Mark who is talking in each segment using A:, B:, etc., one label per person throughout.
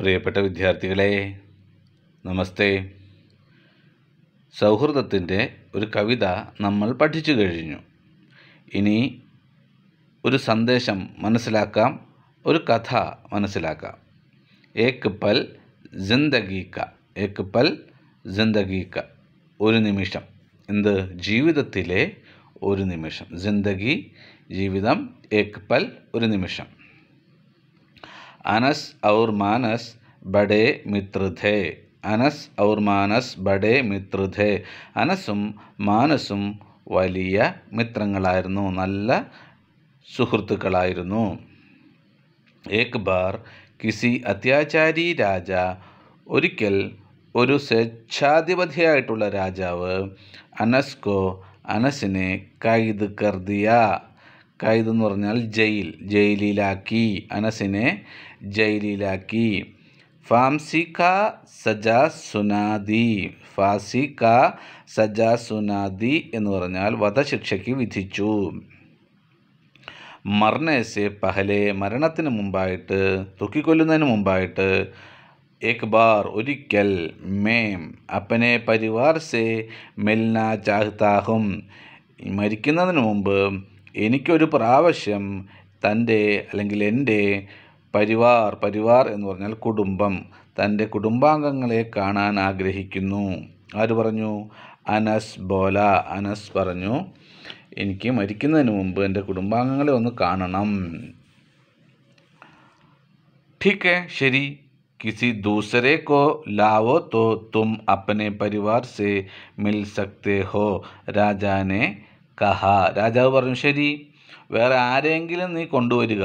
A: പ്രിയപ്പെട്ട വിദ്യാർത്ഥികളെ നമസ്തേ സൗഹൃദത്തിൻ്റെ ഒരു കവിത നമ്മൾ പഠിച്ചു കഴിഞ്ഞു ഇനി ഒരു സന്ദേശം മനസ്സിലാക്കാം ഒരു കഥ മനസ്സിലാക്കാം ഏക്ക് പൽ ജിന്ദഗീക്ക ഏക്ക് പൽ ജിന്ദഗീക്ക ഒരു നിമിഷം എന്ത് ജീവിതത്തിലെ ഒരു നിമിഷം ജിന്ദഗി ജീവിതം ഏക്ക് പൽ ഒരു നിമിഷം അനസ് ഔർ മാനസ് ബഡേ मित्र അനസ് ഔർ മാനസ് ബഡേ മിത്രുധേ അനസും മാനസും വലിയ മിത്രങ്ങളായിരുന്നു നല്ല സുഹൃത്തുക്കളായിരുന്നു ഏക് ബാർ കിസി അത്യാചാരി രാജ ഒരിക്കൽ ഒരു സ്വേച്ഛാധിപതിയായിട്ടുള്ള രാജാവ് അനസ്കോ അനസിനെ കൈദ് കർദിയ എന്ന് പറഞ്ഞാൽ ജയിൽ ജയിലിലാക്കി അനസിനെ ജയിലിലാക്കി ഫാംസിക സജ സുനാദി ഫാസിക സജ സുനാദി എന്ന് പറഞ്ഞാൽ വധശിക്ഷയ്ക്ക് വിധിച്ചു മർണേസെ പഹലെ മരണത്തിന് മുമ്പായിട്ട് തൂക്കിക്കൊല്ലുന്നതിന് മുമ്പായിട്ട് एक ഒരിക്കൽ മേം അപ്പനെ പരിവാർ സെ മിൽന ചാഹ്താഹും മരിക്കുന്നതിന് മുമ്പ് എനിക്കൊരു പ്രാവശ്യം തൻ്റെ അല്ലെങ്കിൽ എൻ്റെ പരിവാർ പരിവാർ എന്ന് പറഞ്ഞാൽ കുടുംബം തൻ്റെ കുടുംബാംഗങ്ങളെ കാണാൻ ആഗ്രഹിക്കുന്നു ആര് പറഞ്ഞു അനസ് ബോല അനസ് പറഞ്ഞു എനിക്ക് മരിക്കുന്നതിന് മുമ്പ് എൻ്റെ കുടുംബാംഗങ്ങളെ ഒന്ന് കാണണം ठीक है ശരി किसी दूसरे को लाओ तो तुम अपने परिवार से मिल सकते हो राजा ने കഹ രാജാവ് പറഞ്ഞു ശരി വേറെ ആരെങ്കിലും നീ കൊണ്ടുവരിക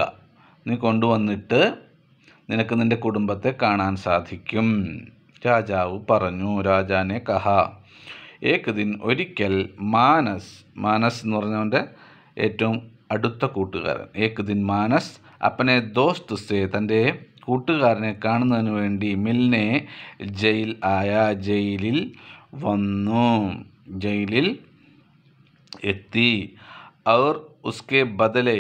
A: നീ കൊണ്ടുവന്നിട്ട് നിനക്ക് നിൻ്റെ കുടുംബത്തെ കാണാൻ സാധിക്കും രാജാവ് പറഞ്ഞു രാജാനെ കഹ ഏകദിൻ ദിൻ ഒരിക്കൽ മാനസ് മാനസ് എന്ന് പറഞ്ഞവൻ്റെ ഏറ്റവും അടുത്ത കൂട്ടുകാരൻ ഏക് ദിൻ മാനസ് അപ്പനെ ദോസ്ത് സേ തൻ്റെ കൂട്ടുകാരനെ കാണുന്നതിന് വേണ്ടി മിൽനെ ജയിൽ ആയ ജയിലിൽ വന്നു ജയിലിൽ എത്തി അവർ ഉസ്കെ ബദലെ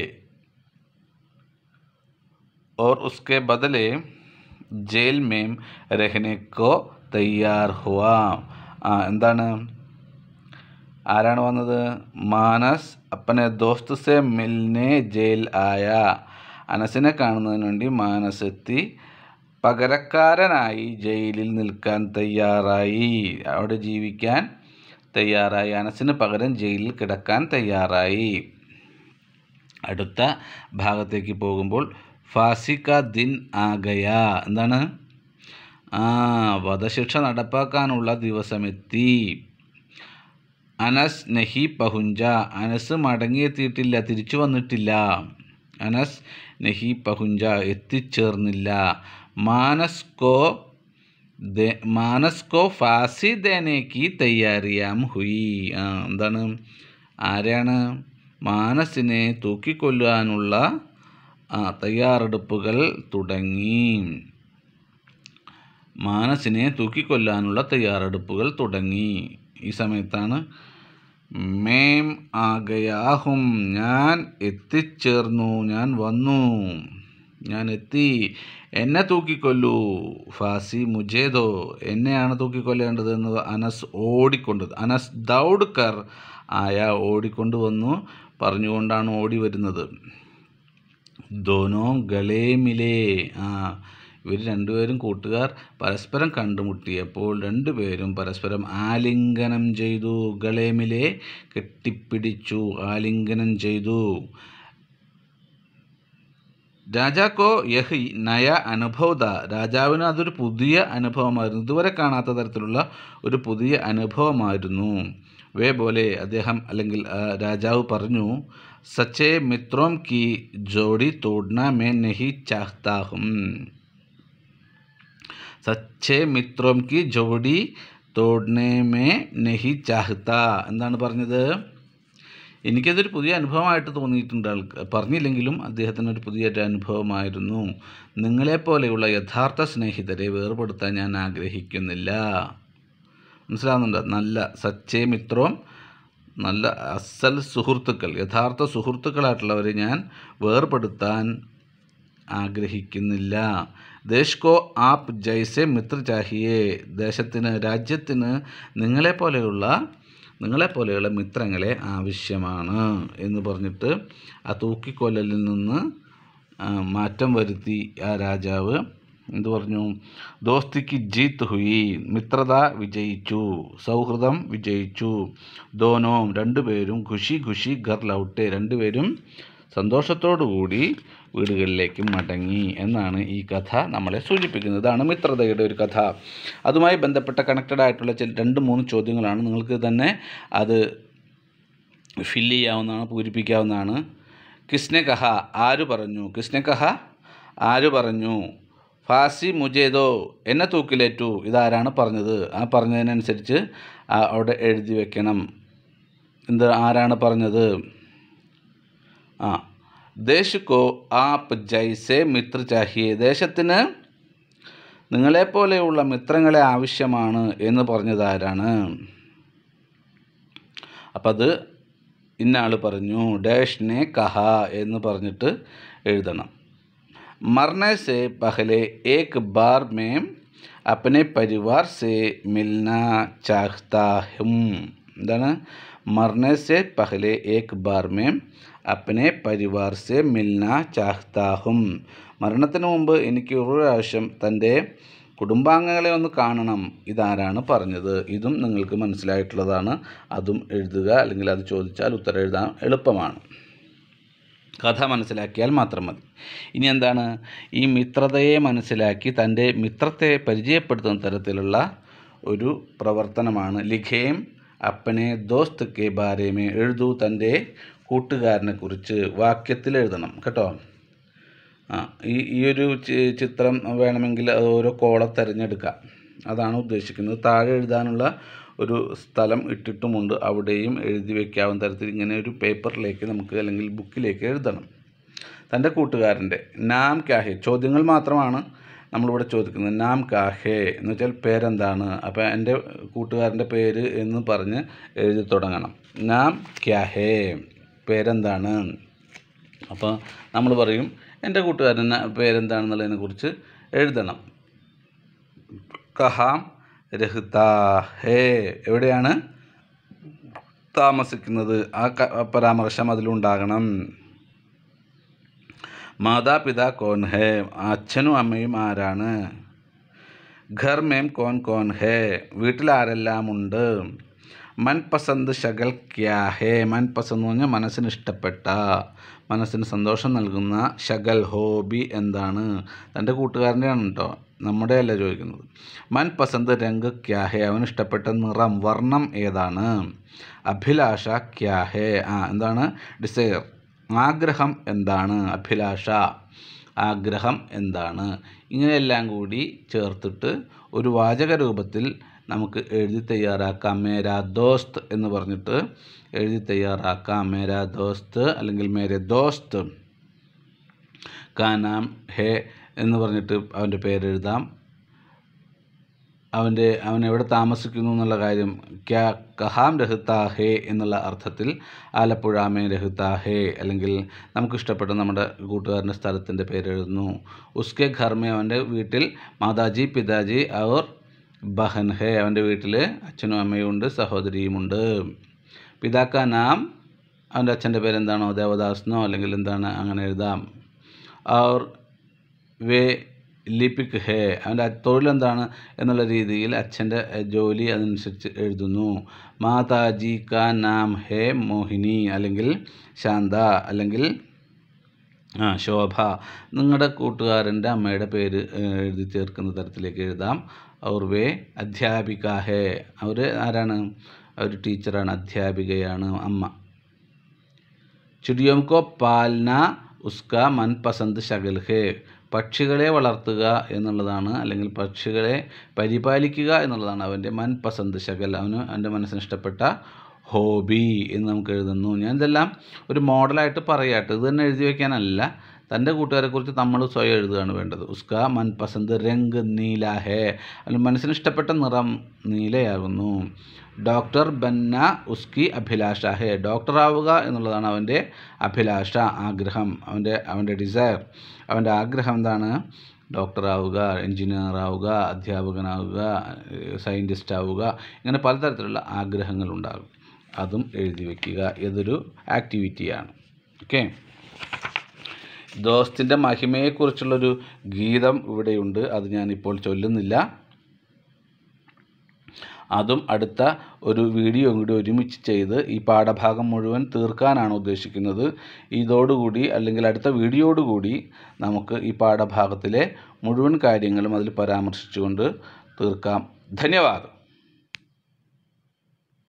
A: ഓർ ഉസ്കെ ബദലെ ജയിൽ മേം രഹനക്കോ തയ്യാർ ഹുവാം എന്താണ് ആരാണ് വന്നത് മാനസ് അപ്പനെ ദോസ്തുസെ മിൽനെ ജയിൽ ആയ അനസിനെ കാണുന്നതിന് വേണ്ടി മാനസ് എത്തി പകരക്കാരനായി ജയിലിൽ നിൽക്കാൻ തയ്യാറായി അവിടെ ജീവിക്കാൻ തയ്യാറായി അനസിന് പകരം ജയിലിൽ കിടക്കാൻ തയ്യാറായി അടുത്ത ഭാഗത്തേക്ക് പോകുമ്പോൾ ഫാസിക ദിൻ ആഗയ എന്താണ് ആ വധശിക്ഷ നടപ്പാക്കാനുള്ള ദിവസമെത്തി അനസ് നഹി പഹുഞ്ച അനസ് മടങ്ങിയെത്തിയിട്ടില്ല തിരിച്ചു വന്നിട്ടില്ല അനസ് നഹി പഹുഞ്ച എത്തിച്ചേർന്നില്ല മാനസ് കോ മാനസ്കോ ഫാസി ദേനേക്ക് തയ്യാറിയാം ഹുയി എന്താണ് ആരാണ് മാനസിനെ തൂക്കിക്കൊല്ലുവാനുള്ള തയ്യാറെടുപ്പുകൾ തുടങ്ങി മാനസിനെ തൂക്കിക്കൊല്ലാനുള്ള തയ്യാറെടുപ്പുകൾ തുടങ്ങി ഈ സമയത്താണ് മേം ആകയാഹും ഞാൻ എത്തിച്ചേർന്നു ഞാൻ വന്നു ഞാൻ എത്തി എന്നെ തൂക്കിക്കൊല്ലൂ ഫാസി മുജേദോ എന്നെയാണ് തൂക്കിക്കൊല്ലേണ്ടത് എന്ന് അനസ് ഓടിക്കൊണ്ട് അനസ് ദൗഡ്കർ ആയ ഓടിക്കൊണ്ട് വന്നു പറഞ്ഞുകൊണ്ടാണ് ഓടി വരുന്നത് ദോനോ ഗലേ ആ ഇവർ രണ്ടുപേരും കൂട്ടുകാർ പരസ്പരം കണ്ടുമുട്ടിയപ്പോൾ രണ്ടുപേരും പരസ്പരം ആലിംഗനം ചെയ്തു ഗളേമിലെ കെട്ടിപ്പിടിച്ചു ആലിംഗനം ചെയ്തു രാജാക്കോ യഹി നയ അനുഭവത രാജാവിന് അതൊരു പുതിയ അനുഭവമായിരുന്നു ഇതുവരെ കാണാത്ത തരത്തിലുള്ള ഒരു പുതിയ അനുഭവമായിരുന്നു വേ പോലെ അദ്ദേഹം അല്ലെങ്കിൽ രാജാവ് പറഞ്ഞു സച്ചേ മിത്രോം കി ജോഡി തോഡ്ന മേ നെഹി ചാഹ്താഹും സച്ചേ മിത്രോം കി ജോഡി തോഡ്നെ മേ നെഹി ചാഹ്ത എന്താണ് പറഞ്ഞത് എനിക്കതൊരു പുതിയ അനുഭവമായിട്ട് തോന്നിയിട്ടുണ്ട് ആൾക്ക് പറഞ്ഞില്ലെങ്കിലും ഒരു പുതിയൊരു അനുഭവമായിരുന്നു നിങ്ങളെപ്പോലെയുള്ള യഥാർത്ഥ സ്നേഹിതരെ വേർപെടുത്താൻ ഞാൻ ആഗ്രഹിക്കുന്നില്ല മനസ്സിലാവുന്നുണ്ട് നല്ല സച്ചേ മിത്രവും നല്ല അസൽ സുഹൃത്തുക്കൾ യഥാർത്ഥ സുഹൃത്തുക്കളായിട്ടുള്ളവരെ ഞാൻ വേർപെടുത്താൻ ആഗ്രഹിക്കുന്നില്ല ദേശ് ആപ് ആപ്പ് ജയ്സെ മിത്ര ചാഹിയെ ദേശത്തിന് രാജ്യത്തിന് നിങ്ങളെപ്പോലെയുള്ള നിങ്ങളെപ്പോലെയുള്ള മിത്രങ്ങളെ ആവശ്യമാണ് എന്ന് പറഞ്ഞിട്ട് ആ തൂക്കിക്കൊല്ലലിൽ നിന്ന് മാറ്റം വരുത്തി ആ രാജാവ് എന്തു പറഞ്ഞു ദോസ്തിക്ക് ജീത്ത് ഹുയി മിത്രത വിജയിച്ചു സൗഹൃദം വിജയിച്ചു ദോനോം രണ്ടുപേരും ഖുഷി ഖുഷി ഘർ ലൗട്ടെ രണ്ടുപേരും സന്തോഷത്തോടു കൂടി വീടുകളിലേക്ക് മടങ്ങി എന്നാണ് ഈ കഥ നമ്മളെ സൂചിപ്പിക്കുന്നത് ഇതാണ് മിത്രതയുടെ ഒരു കഥ അതുമായി ബന്ധപ്പെട്ട കണക്റ്റഡ് ആയിട്ടുള്ള ചില രണ്ട് മൂന്ന് ചോദ്യങ്ങളാണ് നിങ്ങൾക്ക് തന്നെ അത് ഫില്ല് ചെയ്യാവുന്നതാണ് പൂരിപ്പിക്കാവുന്നതാണ് കിസ്നെ ആര് പറഞ്ഞു കിസ്നെ ആര് പറഞ്ഞു ഫാസി മുജേദോ എന്നെ തൂക്കിലേറ്റു ഇതാരാണ് പറഞ്ഞത് ആ പറഞ്ഞതിനനുസരിച്ച് അവിടെ എഴുതി വെക്കണം എന്ത് ആരാണ് പറഞ്ഞത് ആ കോ ആപ്പ് ജൈസെ മിത്ര ചാഹിയെ ദേശത്തിന് നിങ്ങളെപ്പോലെയുള്ള മിത്രങ്ങളെ ആവശ്യമാണ് എന്ന് പറഞ്ഞതാരാണ് അപ്പം അത് ഇന്നാൾ പറഞ്ഞു ഡേഷ്നെ കഹ എന്ന് പറഞ്ഞിട്ട് എഴുതണം മർണ പഹലെ ഏക് ബാർ മേം അപ്പനെ പരിവാർ से മിൽന ചാഹ്താഹും എന്താണ് मरने से पहले एक बार में अपने परिवार से मिलना चाहता हूँ മരണത്തിന് മുമ്പ് എനിക്ക് ഒരു പ്രാവശ്യം തൻ്റെ കുടുംബാംഗങ്ങളെ ഒന്ന് കാണണം ഇതാരാണ് പറഞ്ഞത് ഇതും നിങ്ങൾക്ക് മനസ്സിലായിട്ടുള്ളതാണ് അതും എഴുതുക അല്ലെങ്കിൽ അത് ചോദിച്ചാൽ ഉത്തരം എഴുതാൻ എളുപ്പമാണ് കഥ മനസ്സിലാക്കിയാൽ മാത്രം മതി ഇനി എന്താണ് ഈ മിത്രതയെ മനസ്സിലാക്കി തൻ്റെ മിത്രത്തെ പരിചയപ്പെടുത്തുന്ന തരത്തിലുള്ള ഒരു പ്രവർത്തനമാണ് ലിഖയും അപ്പനെ ദോസ്ത് കെ ബാരേമേ എഴുതൂ തൻ്റെ കുറിച്ച് വാക്യത്തിൽ എഴുതണം കേട്ടോ ഈ ഈ ഒരു ചിത്രം വേണമെങ്കിൽ അത് ഓരോ കോളം തിരഞ്ഞെടുക്കാം അതാണ് ഉദ്ദേശിക്കുന്നത് താഴെ എഴുതാനുള്ള ഒരു സ്ഥലം ഇട്ടിട്ടുമുണ്ട് അവിടെയും എഴുതി വയ്ക്കാവുന്ന തരത്തിൽ ഇങ്ങനെ ഒരു പേപ്പറിലേക്ക് നമുക്ക് അല്ലെങ്കിൽ ബുക്കിലേക്ക് എഴുതണം തൻ്റെ കൂട്ടുകാരൻ്റെ നാം ക്യാഹെ ചോദ്യങ്ങൾ മാത്രമാണ് നമ്മളിവിടെ ചോദിക്കുന്നത് നാം കാഹേ എന്ന് വെച്ചാൽ പേരെന്താണ് അപ്പോൾ എൻ്റെ കൂട്ടുകാരൻ്റെ പേര് എന്ന് പറഞ്ഞ് എഴുതി തുടങ്ങണം നാം ക്യാഹേ പേരെന്താണ് അപ്പോൾ നമ്മൾ പറയും എൻ്റെ കൂട്ടുകാരൻ്റെ പേരെന്താണെന്നുള്ളതിനെ കുറിച്ച് എഴുതണം കഹാം രഹ്താ ഹേ എവിടെയാണ് താമസിക്കുന്നത് ആ പരാമർശം അതിലുണ്ടാകണം മാതാപിതാ കോൺ ഹേ അച്ഛനും അമ്മയും ആരാണ് ഘർ മേം കോൺ കോൺ ഹേ വീട്ടിൽ ആരെല്ലാം ഉണ്ട് മൻപസന്ത് ശകൽ ക്യാ ഹേ മൻപസന്ത് എന്ന് പറഞ്ഞാൽ മനസ്സിന് ഇഷ്ടപ്പെട്ട മനസ്സിന് സന്തോഷം നൽകുന്ന ശകൽ ഹോബി എന്താണ് തൻ്റെ കൂട്ടുകാരൻ്റെയാണ് കേട്ടോ നമ്മുടെ അല്ല ചോദിക്കുന്നത് മൻപസന്ത് രംഗ് ക്യാ ഹേ അവന് ഇഷ്ടപ്പെട്ട നിറം വർണ്ണം ഏതാണ് അഭിലാഷ ക്യാ ഹേ ആ എന്താണ് ഡിസൈർ ആഗ്രഹം എന്താണ് അഭിലാഷ ആഗ്രഹം എന്താണ് ഇങ്ങനെയെല്ലാം കൂടി ചേർത്തിട്ട് ഒരു വാചക രൂപത്തിൽ നമുക്ക് എഴുതി തയ്യാറാക്കാം മേരാ ദോസ്ത് എന്ന് പറഞ്ഞിട്ട് എഴുതി തയ്യാറാക്കാം മേരാ ദോസ്ത് അല്ലെങ്കിൽ മേരെ ദോസ്ത് കാനാം ഹേ എന്ന് പറഞ്ഞിട്ട് അവൻ്റെ പേരെഴുതാം അവൻ്റെ അവൻ എവിടെ താമസിക്കുന്നു എന്നുള്ള കാര്യം ക്യാ കഹാം രഹുത്താ ഹേ എന്നുള്ള അർത്ഥത്തിൽ ആലപ്പുഴാമേ രഹുത്താ ഹേ അല്ലെങ്കിൽ നമുക്കിഷ്ടപ്പെട്ട നമ്മുടെ കൂട്ടുകാരൻ്റെ സ്ഥലത്തിൻ്റെ പേരെഴുതുന്നു ഉസ്കെ ഘർമേ അവൻ്റെ വീട്ടിൽ മാതാജി പിതാജി അവർ ബഹൻ ഹേ അവൻ്റെ വീട്ടിൽ അച്ഛനും ഉണ്ട് സഹോദരിയുമുണ്ട് പിതാക്ക നാം അവൻ്റെ അച്ഛൻ്റെ പേരെന്താണോ ദേവദാസനോ അല്ലെങ്കിൽ എന്താണ് അങ്ങനെ എഴുതാം അവർ വേ ലിപിക് ഹേ അവൻ്റെ തൊഴിലെന്താണ് എന്നുള്ള രീതിയിൽ അച്ഛൻ്റെ ജോലി അതനുസരിച്ച് എഴുതുന്നു മാതാജി കാ നാം ഹേ മോഹിനി അല്ലെങ്കിൽ ശാന്ത അല്ലെങ്കിൽ ആ ശോഭ നിങ്ങളുടെ കൂട്ടുകാരൻ്റെ അമ്മയുടെ പേര് എഴുതി ചേർക്കുന്ന തരത്തിലേക്ക് എഴുതാം അവർ വേ അധ്യാപിക ഹേ അവർ ആരാണ് അവർ ടീച്ചറാണ് അധ്യാപികയാണ് അമ്മ ചിടിയോം കോ പാൽന ഉസ്ക മൻപസന്ത് ശകൽ ഹേ പക്ഷികളെ വളർത്തുക എന്നുള്ളതാണ് അല്ലെങ്കിൽ പക്ഷികളെ പരിപാലിക്കുക എന്നുള്ളതാണ് അവൻ്റെ മൻപസന്ത് ശകൽ അവന് അവൻ്റെ മനസ്സിന് ഇഷ്ടപ്പെട്ട ഹോബി എന്ന് നമുക്ക് എഴുതുന്നു ഞാൻ ഇതെല്ലാം ഒരു മോഡലായിട്ട് പറയാട്ടോ ഇത് തന്നെ എഴുതി വയ്ക്കാനല്ല തൻ്റെ കൂട്ടുകാരെക്കുറിച്ച് നമ്മൾ സ്വയം എഴുതുകയാണ് വേണ്ടത് ഉസ്ക മൻപസന്ത് രംഗ് നീല ഹേ അല്ല മനസ്സിന് ഇഷ്ടപ്പെട്ട നിറം നീലയാകുന്നു ഡോക്ടർ ബന്ന ഉസ്കി അഭിലാഷ ഹേ ആവുക എന്നുള്ളതാണ് അവൻ്റെ അഭിലാഷ ആഗ്രഹം അവൻ്റെ അവൻ്റെ ഡിസയർ അവൻ്റെ ആഗ്രഹം എന്താണ് ഡോക്ടർ എൻജിനീയർ ആവുക അധ്യാപകനാവുക സയൻറ്റിസ്റ്റ് ആവുക ഇങ്ങനെ പലതരത്തിലുള്ള ആഗ്രഹങ്ങൾ ഉണ്ടാകും അതും എഴുതി വയ്ക്കുക ഇതൊരു ആക്ടിവിറ്റിയാണ് ഓക്കെ ദോസ്തിൻ്റെ മഹിമയെക്കുറിച്ചുള്ളൊരു ഗീതം ഇവിടെയുണ്ട് അത് ഞാനിപ്പോൾ ചൊല്ലുന്നില്ല അതും അടുത്ത ഒരു വീഡിയോ കൂടി ഒരുമിച്ച് ചെയ്ത് ഈ പാഠഭാഗം മുഴുവൻ തീർക്കാനാണ് ഉദ്ദേശിക്കുന്നത് ഇതോടുകൂടി അല്ലെങ്കിൽ അടുത്ത വീഡിയോടുകൂടി നമുക്ക് ഈ പാഠഭാഗത്തിലെ മുഴുവൻ കാര്യങ്ങളും അതിൽ പരാമർശിച്ചുകൊണ്ട് തീർക്കാം ധന്യവാദം